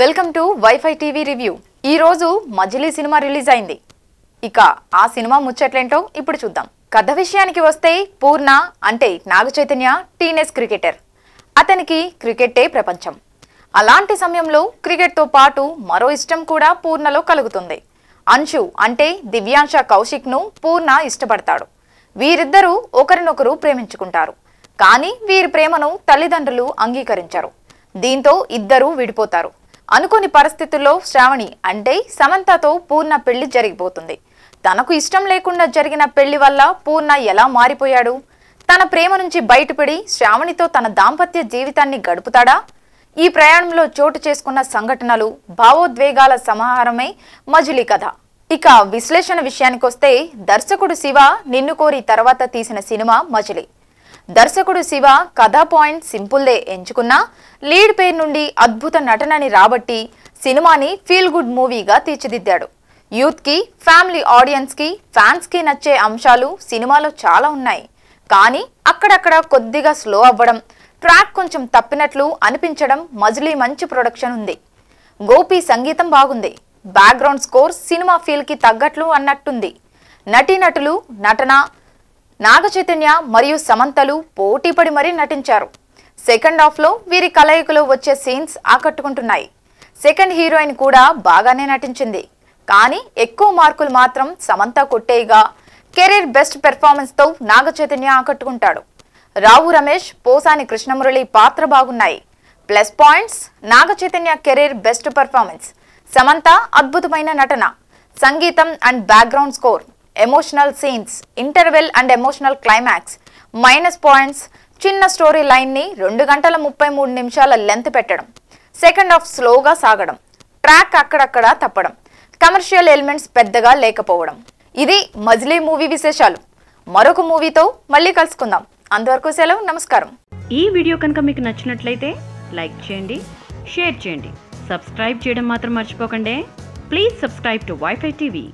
welcome to WiFi TV review ఈ రోజు మజిలీ cinema release అయింది ఇక ఆ సినిమా ముచ్చట్లేంటో ఇప్పుడు చూద్దాం కథ విషయానికి వస్తే పూర్ణ అంటే నాగ చైతన్య టీనేజ్ క్రికెటర్ అతనికి క్రికెట్టే ప్రపంచం అలాంటి సమయంలో క్రికెట్తో పాటు మరో ఇష్టం కూడా పూర్ణలో కలుగుతుంది అంశు అంటే దివ్యాంశ కౌశిక్ను పూర్ణ ఇష్టపడతాడు వీరిద్దరూ ఒకరినొకరు ప్రేమించుకుంటారు కానీ వీరి ప్రేమను తల్లిదండ్రులు అంగీకరించారు దీంతో ఇద్దరూ విడిపోతారు అనుకోని పరిస్థితుల్లో శ్రావణి అంటే సమంతతో పూర్ణ పెళ్లి జరిగిపోతుంది తనకు ఇష్టం లేకుండా జరిగిన పెళ్లి వల్ల పూర్ణ ఎలా మారిపోయాడు తన ప్రేమ నుంచి బయటపడి శ్రావణితో తన దాంపత్య జీవితాన్ని గడుపుతాడా ఈ ప్రయాణంలో చోటు చేసుకున్న సంఘటనలు భావోద్వేగాల సమాహారమే మజిలీ కథ ఇక విశ్లేషణ విషయానికొస్తే దర్శకుడు శివ నిన్ను కోరి తర్వాత తీసిన సినిమా మజిలీ దర్శకుడు శివ కథా పాయింట్ సింపుల్దే ఎంచుకున్నా లీడ్ పేరు నుండి అద్భుత నటనని రాబట్టి సినిమాని ఫీల్ గుడ్ మూవీగా తీర్చిదిద్దాడు యూత్కి ఫ్యామిలీ ఆడియన్స్కి ఫ్యాన్స్కి నచ్చే అంశాలు సినిమాలో చాలా ఉన్నాయి కానీ అక్కడక్కడ కొద్దిగా స్లో అవ్వడం ట్రాక్ కొంచెం తప్పినట్లు అనిపించడం మజిలీ మంచి ప్రొడక్షన్ ఉంది గోపి సంగీతం బాగుంది బ్యాక్గ్రౌండ్ స్కోర్ సినిమా ఫీల్కి తగ్గట్లు అన్నట్టుంది నటీనటులు నటన నాగ చైతన్య మరియు సమంతలు పోటీపడి మరీ నటించారు సెకండ్ హాఫ్లో వీరి కలయికలో వచ్చే సీన్స్ ఆకట్టుకుంటున్నాయి సెకండ్ హీరోయిన్ కూడా బాగానే నటించింది కానీ ఎక్కువ మార్కులు మాత్రం సమంత కొట్టేయగా కెరీర్ బెస్ట్ పెర్ఫార్మెన్స్తో నాగ చైతన్య ఆకట్టుకుంటాడు రావు రమేష్ పోసాని కృష్ణమురళి పాత్ర బాగున్నాయి plus points Naga Chaitanya career best performance Samantha అద్భుతమైన నటన సంగీతం and background score emotional scenes interval and emotional climax minus points చిన్న స్టోరీ లైన్ని రెండు గంటల ముప్పై మూడు నిమిషాల లెంత్ పెట్టడం సెకండ్ హాఫ్ స్లోగా సాగడం ట్రాక్ అక్కడక్కడ తప్పడం కమర్షియల్ ఎలిమెంట్స్ పెద్దగా లేకపోవడం ఇది మజిలీ మూవీ విశేషాలు మరొక మూవీతో మళ్ళీ కలుసుకుందాం అంతవరకు సెలవు నమస్కారం ఈ వీడియో కనుక మీకు నచ్చినట్లయితే లైక్ చేయండి షేర్ చేయండి సబ్స్క్రైబ్ చేయడం మాత్రం మర్చిపోకండి please subscribe to WiFi TV